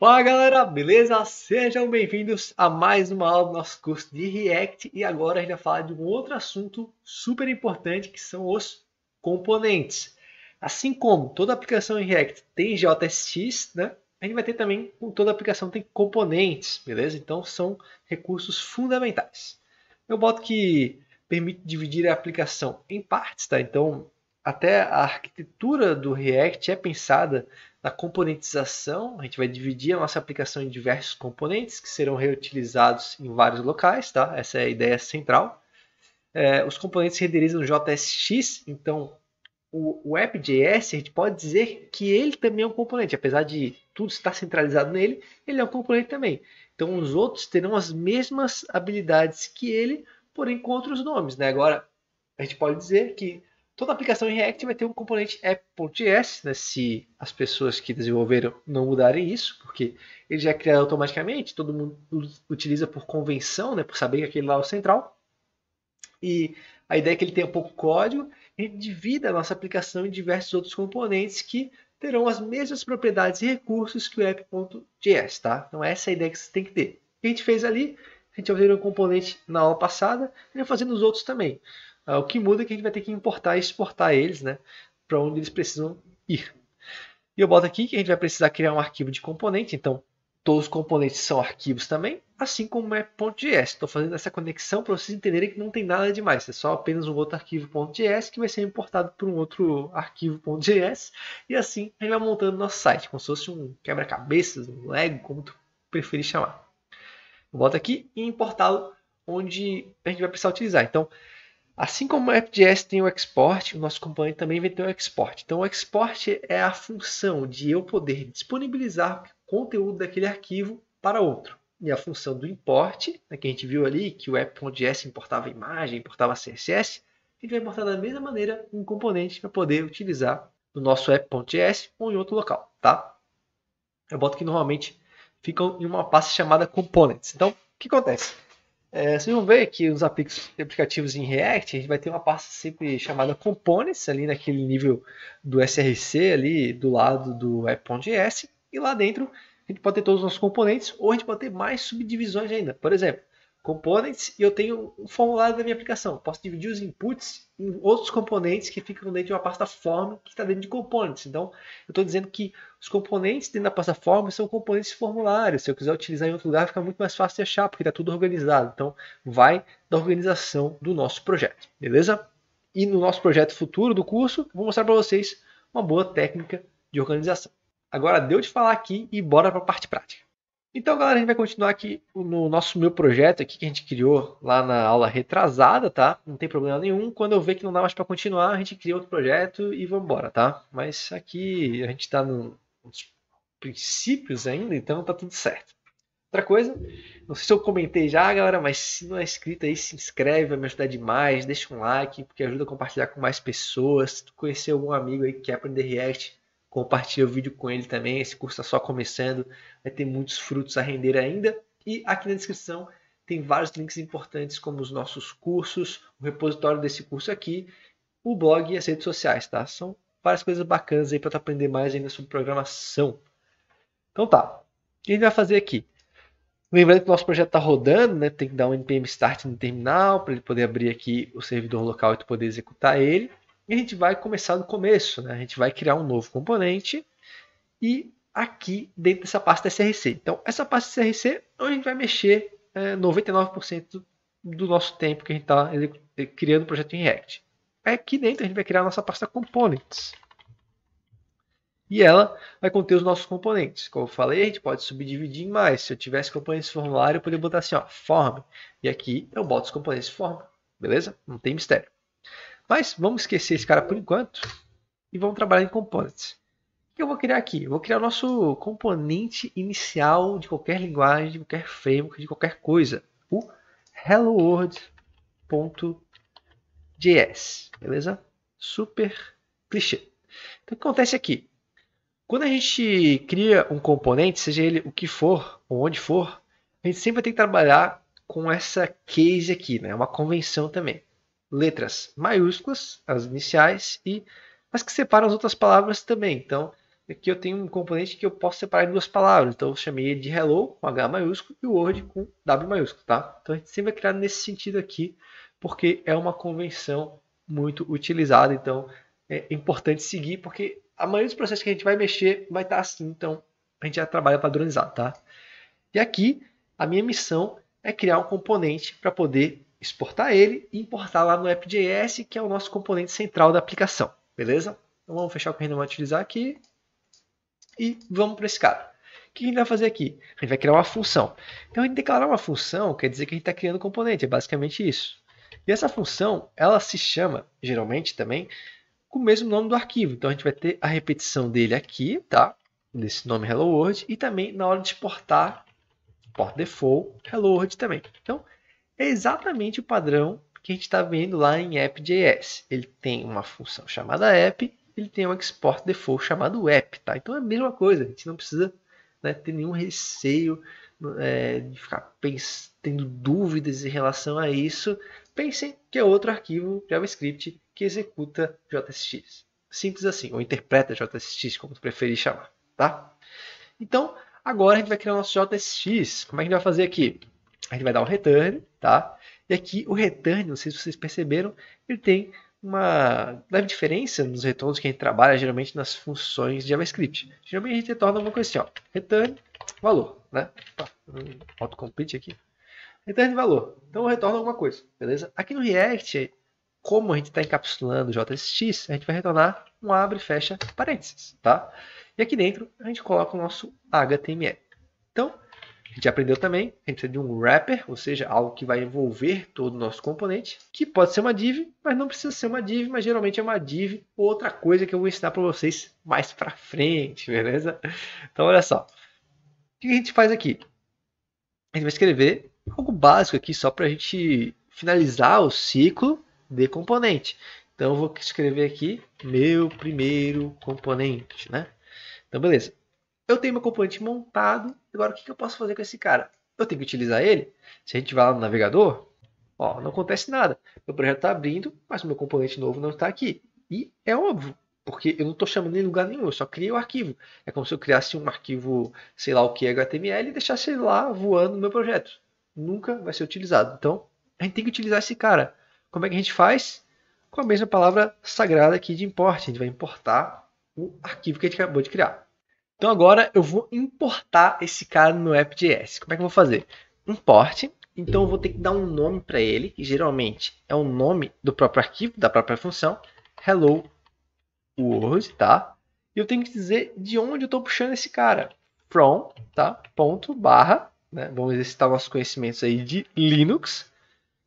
Fala galera, beleza? Sejam bem-vindos a mais uma aula do nosso curso de React e agora a gente vai falar de um outro assunto super importante que são os componentes. Assim como toda aplicação em React tem JSX, né? A gente vai ter também, com toda aplicação tem componentes, beleza? Então são recursos fundamentais. Eu boto que permite dividir a aplicação em partes, tá? Então até a arquitetura do React é pensada na componentização. A gente vai dividir a nossa aplicação em diversos componentes que serão reutilizados em vários locais, tá? Essa é a ideia central. É, os componentes renderizam JSX, então o, o app.js, a gente pode dizer que ele também é um componente, apesar de tudo estar centralizado nele, ele é um componente também. Então os outros terão as mesmas habilidades que ele, porém com outros nomes, né? Agora, a gente pode dizer que Toda aplicação em React vai ter um componente app.js, né, se as pessoas que desenvolveram não mudarem isso, porque ele já é criado automaticamente, todo mundo utiliza por convenção, né, por saber que aquele lá é o central. E a ideia é que ele tenha pouco código, e divida a nossa aplicação em diversos outros componentes que terão as mesmas propriedades e recursos que o app.js, tá? Então essa é a ideia que você tem que ter. O que a gente fez ali, a gente já um componente na aula passada, e fazendo os outros também. Ah, o que muda é que a gente vai ter que importar e exportar eles né, para onde eles precisam ir. E eu boto aqui que a gente vai precisar criar um arquivo de componente, então todos os componentes são arquivos também, assim como é .js. Estou fazendo essa conexão para vocês entenderem que não tem nada demais, é só apenas um outro arquivo .js que vai ser importado para um outro arquivo .js e assim a gente vai montando nosso site, como se fosse um quebra-cabeças, um Lego, como tu preferir chamar. Eu boto aqui e importá-lo onde a gente vai precisar utilizar. Então, Assim como o FGS tem o export, o nosso componente também vai ter o export. Então, o export é a função de eu poder disponibilizar conteúdo daquele arquivo para outro. E a função do import, né, que a gente viu ali, que o app.js importava imagem, importava CSS, a gente vai importar da mesma maneira um componente para poder utilizar no nosso app.js ou em outro local, tá? Eu boto que normalmente ficam em uma pasta chamada components. Então, o que acontece? É, vocês vão ver que os aplicativos em React, a gente vai ter uma pasta sempre chamada Components, ali naquele nível do SRC, ali do lado do app.js, e lá dentro a gente pode ter todos os nossos componentes, ou a gente pode ter mais subdivisões ainda. Por exemplo, components e eu tenho um formulário da minha aplicação. posso dividir os inputs em outros componentes que ficam dentro de uma pasta form que está dentro de components. Então, eu estou dizendo que os componentes dentro da pasta form são componentes de formulário. Se eu quiser utilizar em outro lugar, fica muito mais fácil de achar, porque está tudo organizado. Então, vai da organização do nosso projeto, beleza? E no nosso projeto futuro do curso, vou mostrar para vocês uma boa técnica de organização. Agora deu de falar aqui e bora para a parte prática. Então, galera, a gente vai continuar aqui no nosso meu projeto aqui que a gente criou lá na aula retrasada, tá? Não tem problema nenhum. Quando eu ver que não dá mais para continuar, a gente cria outro projeto e vamos embora, tá? Mas aqui a gente está nos princípios ainda, então tá tudo certo. Outra coisa, não sei se eu comentei já, galera, mas se não é inscrito aí, se inscreve, vai me ajudar demais. Deixa um like, porque ajuda a compartilhar com mais pessoas. Se tu conhecer algum amigo aí que quer aprender React, Compartilha o vídeo com ele também. Esse curso está só começando, vai ter muitos frutos a render ainda. E aqui na descrição tem vários links importantes, como os nossos cursos, o repositório desse curso aqui, o blog e as redes sociais, tá? São várias coisas bacanas aí para aprender mais ainda sobre programação. Então tá. O que a gente vai fazer aqui? Lembrando que o nosso projeto está rodando, né? Tem que dar um npm start no terminal para ele poder abrir aqui o servidor local e tu poder executar ele. E a gente vai começar do começo, né? A gente vai criar um novo componente e aqui dentro dessa pasta SRC. Então, essa pasta SRC, onde a gente vai mexer é, 99% do nosso tempo que a gente está é, criando o projeto em React. É aqui dentro a gente vai criar a nossa pasta Components. E ela vai conter os nossos componentes. Como eu falei, a gente pode subdividir em mais. Se eu tivesse componentes de formulário, eu poderia botar assim, ó, form. E aqui eu boto os componentes form. Beleza? Não tem mistério. Mas vamos esquecer esse cara por enquanto e vamos trabalhar em componentes. O que eu vou criar aqui? Eu vou criar o nosso componente inicial de qualquer linguagem, de qualquer framework, de qualquer coisa. O hello helloworld.js. Beleza? Super clichê. Então o que acontece aqui? Quando a gente cria um componente, seja ele o que for, ou onde for, a gente sempre vai ter que trabalhar com essa case aqui, né? É uma convenção também letras maiúsculas, as iniciais, e as que separam as outras palavras também. Então, aqui eu tenho um componente que eu posso separar em duas palavras. Então, eu chamei de hello com H maiúsculo e word com W maiúsculo, tá? Então, a gente sempre vai criar nesse sentido aqui, porque é uma convenção muito utilizada. Então, é importante seguir, porque a maioria dos processos que a gente vai mexer vai estar tá assim. Então, a gente já trabalha padronizado, tá? E aqui, a minha missão é criar um componente para poder exportar ele e importar lá no app.js, que é o nosso componente central da aplicação, beleza? Então vamos fechar o que a gente vai utilizar aqui e vamos para esse cara. O que a gente vai fazer aqui? A gente vai criar uma função. Então a gente declarar uma função quer dizer que a gente está criando um componente, é basicamente isso. E essa função, ela se chama, geralmente também, com o mesmo nome do arquivo. Então a gente vai ter a repetição dele aqui, tá? Desse nome Hello World e também na hora de exportar, port default, Hello World também. Então é exatamente o padrão que a gente está vendo lá em app.js. Ele tem uma função chamada app, ele tem um export default chamado app, tá? Então é a mesma coisa, a gente não precisa né, ter nenhum receio é, de ficar pensando, tendo dúvidas em relação a isso. Pensem que é outro arquivo JavaScript que executa JSX. Simples assim, ou interpreta JSX, como tu preferir chamar, tá? Então, agora a gente vai criar o nosso JSX. Como é que a gente vai fazer aqui? a gente vai dar um return, tá? E aqui o return, não sei se vocês perceberam, ele tem uma leve diferença nos retornos que a gente trabalha geralmente nas funções de JavaScript. Geralmente a gente retorna uma coisa assim, ó, return valor, né? Opa, tá, autocomplete aqui. Return valor. Então retorna alguma coisa, beleza? Aqui no React, como a gente está encapsulando JSX, a gente vai retornar um abre e fecha parênteses, tá? E aqui dentro a gente coloca o nosso HTML. Então, a gente aprendeu também, a gente precisa de um wrapper, ou seja, algo que vai envolver todo o nosso componente, que pode ser uma div, mas não precisa ser uma div, mas geralmente é uma div ou outra coisa que eu vou ensinar para vocês mais para frente, beleza? Então olha só, o que a gente faz aqui? A gente vai escrever algo básico aqui só para a gente finalizar o ciclo de componente. Então eu vou escrever aqui meu primeiro componente, né? Então beleza. Eu tenho meu componente montado. Agora, o que, que eu posso fazer com esse cara? Eu tenho que utilizar ele? Se a gente vai lá no navegador, ó, não acontece nada. Meu projeto está abrindo, mas o meu componente novo não está aqui. E é óbvio, porque eu não estou chamando em lugar nenhum, eu só criei o um arquivo. É como se eu criasse um arquivo, sei lá o que, HTML, e deixasse lá voando no meu projeto. Nunca vai ser utilizado. Então, a gente tem que utilizar esse cara. Como é que a gente faz? Com a mesma palavra sagrada aqui de import. A gente vai importar o arquivo que a gente acabou de criar. Então agora eu vou importar esse cara no AppJS. Como é que eu vou fazer? Import. Então eu vou ter que dar um nome para ele, que geralmente é o nome do próprio arquivo, da própria função. Hello World, tá? E eu tenho que dizer de onde eu estou puxando esse cara. From, tá? Ponto, barra, né? Vamos exercitar nossos conhecimentos aí de Linux,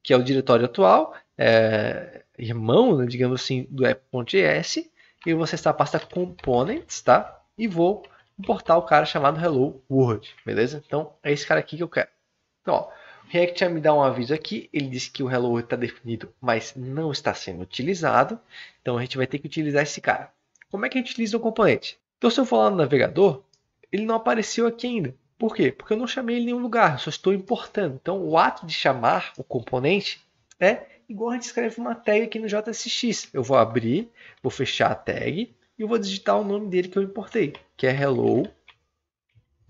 que é o diretório atual, é, irmão, né, digamos assim, do app.js. Eu vou acessar a pasta components, tá? E vou um portal, cara, chamado Hello World, beleza? Então, é esse cara aqui que eu quero. Então, ó, o React me dá um aviso aqui, ele disse que o Hello World está definido, mas não está sendo utilizado. Então, a gente vai ter que utilizar esse cara. Como é que a gente utiliza o componente? Então, se eu for lá no navegador, ele não apareceu aqui ainda. Por quê? Porque eu não chamei ele em nenhum lugar, só estou importando. Então, o ato de chamar o componente é igual a gente escreve uma tag aqui no JSX. Eu vou abrir, vou fechar a tag, e vou digitar o nome dele que eu importei, que é Hello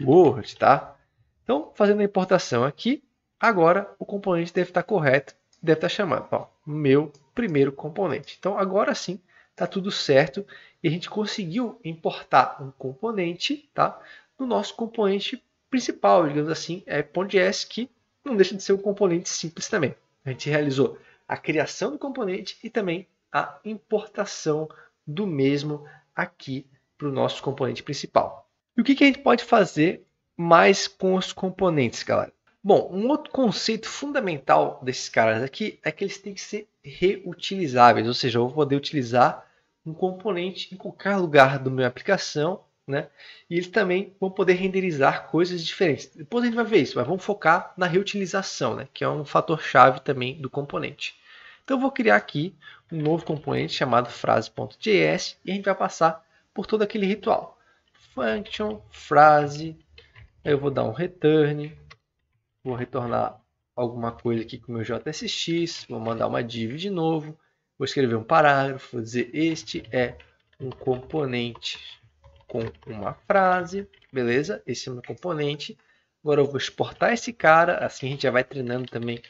World, tá? Então, fazendo a importação aqui, agora o componente deve estar correto, deve estar chamado, ó, meu primeiro componente. Então, agora sim, tá tudo certo e a gente conseguiu importar um componente, tá? No nosso componente principal, digamos assim, é .js, que não deixa de ser um componente simples também. A gente realizou a criação do componente e também a importação do mesmo aqui para o nosso componente principal. E o que, que a gente pode fazer mais com os componentes, galera? Bom, um outro conceito fundamental desses caras aqui é que eles têm que ser reutilizáveis, ou seja, eu vou poder utilizar um componente em qualquer lugar da minha aplicação, né? E eles também vão poder renderizar coisas diferentes. Depois a gente vai ver isso, mas vamos focar na reutilização, né? Que é um fator chave também do componente. Então eu vou criar aqui um novo componente chamado frase.js e a gente vai passar por todo aquele ritual. Function, frase, eu vou dar um return, vou retornar alguma coisa aqui com o meu JSX, vou mandar uma div de novo, vou escrever um parágrafo, vou dizer este é um componente com uma frase, beleza? Esse é o meu componente. Agora eu vou exportar esse cara, assim a gente já vai treinando também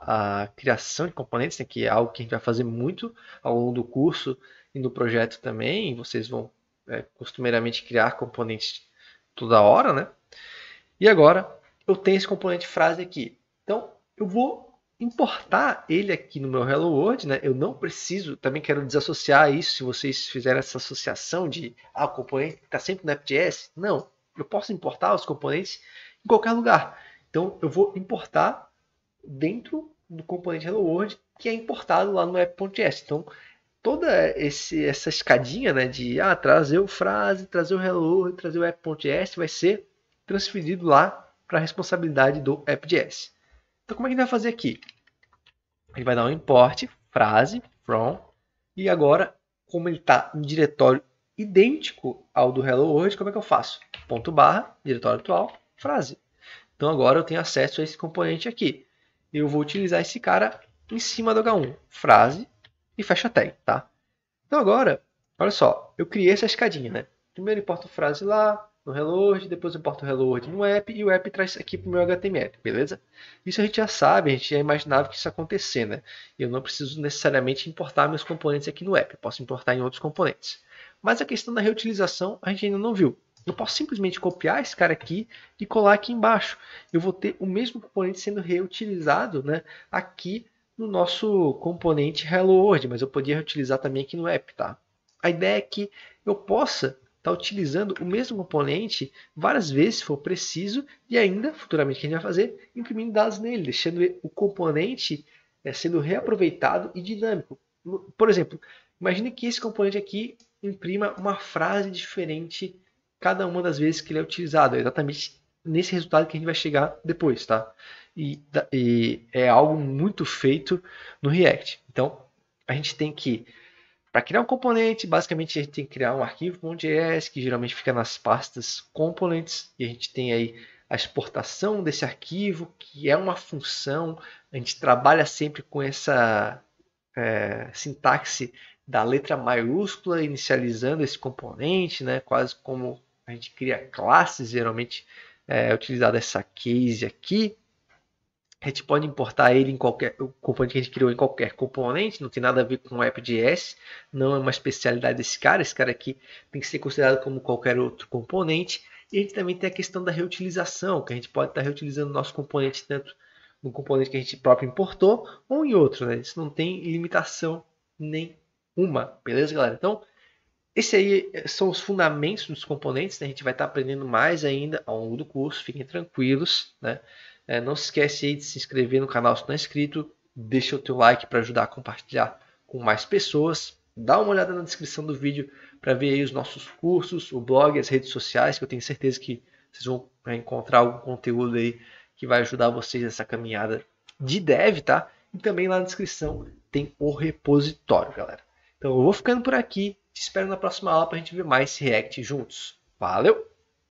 a criação de componentes, né, que é algo que a gente vai fazer muito ao longo do curso e do projeto também. Vocês vão é, costumeiramente criar componentes toda hora, né? E agora eu tenho esse componente frase aqui. Então eu vou importar ele aqui no meu Hello World, né? Eu não preciso, também quero desassociar isso se vocês fizerem essa associação de ah, o componente está sempre no FGS. Não, eu posso importar os componentes em qualquer lugar. Então eu vou importar dentro do componente Hello World que é importado lá no app.js. Então, toda esse, essa escadinha né, de ah, trazer o frase, trazer o hello, trazer o app.js vai ser transferido lá para a responsabilidade do app.js. Então, como é que a gente vai fazer aqui? A gente vai dar um import, frase, from, e agora, como ele está em diretório idêntico ao do hello world, como é que eu faço? Ponto barra, diretório atual, frase. Então, agora eu tenho acesso a esse componente aqui eu vou utilizar esse cara em cima do H1. Frase e fecha tag, tá? Então agora, olha só, eu criei essa escadinha, né? Primeiro importo frase lá no reload, depois importo o reload no app e o app traz aqui para o meu HTML, beleza? Isso a gente já sabe, a gente já imaginava que isso ia acontecer, né? Eu não preciso necessariamente importar meus componentes aqui no app, posso importar em outros componentes. Mas a questão da reutilização a gente ainda não viu. Eu posso simplesmente copiar esse cara aqui e colar aqui embaixo. Eu vou ter o mesmo componente sendo reutilizado né, aqui no nosso componente Hello World, mas eu podia reutilizar também aqui no app. Tá? A ideia é que eu possa estar tá utilizando o mesmo componente várias vezes, se for preciso, e ainda, futuramente, quem que a gente vai fazer? Imprimindo dados nele, deixando o componente né, sendo reaproveitado e dinâmico. Por exemplo, imagine que esse componente aqui imprima uma frase diferente cada uma das vezes que ele é utilizado. É exatamente nesse resultado que a gente vai chegar depois, tá? E, e é algo muito feito no React. Então, a gente tem que, para criar um componente, basicamente a gente tem que criar um arquivo .js, que geralmente fica nas pastas componentes, e a gente tem aí a exportação desse arquivo, que é uma função, a gente trabalha sempre com essa é, sintaxe da letra maiúscula inicializando esse componente, né? quase como a gente cria classes, geralmente é, é utilizada essa case aqui. A gente pode importar ele em qualquer o componente que a gente criou em qualquer componente, não tem nada a ver com o app.js, não é uma especialidade desse cara. Esse cara aqui tem que ser considerado como qualquer outro componente. E a gente também tem a questão da reutilização, que a gente pode estar reutilizando nosso componente tanto no componente que a gente próprio importou ou em outro, né? Isso não tem limitação nenhuma, beleza, galera? Então, esse aí eh, são os fundamentos dos componentes, né? a gente vai estar tá aprendendo mais ainda ao longo do curso, fiquem tranquilos. Né? É, não se esquece aí de se inscrever no canal se não é inscrito, deixa o teu like para ajudar a compartilhar com mais pessoas. Dá uma olhada na descrição do vídeo para ver aí os nossos cursos, o blog, as redes sociais, que eu tenho certeza que vocês vão né, encontrar algum conteúdo aí que vai ajudar vocês nessa caminhada de dev, tá? E também lá na descrição tem o repositório, galera. Então eu vou ficando por aqui. Te espero na próxima aula para a gente ver mais React juntos. Valeu!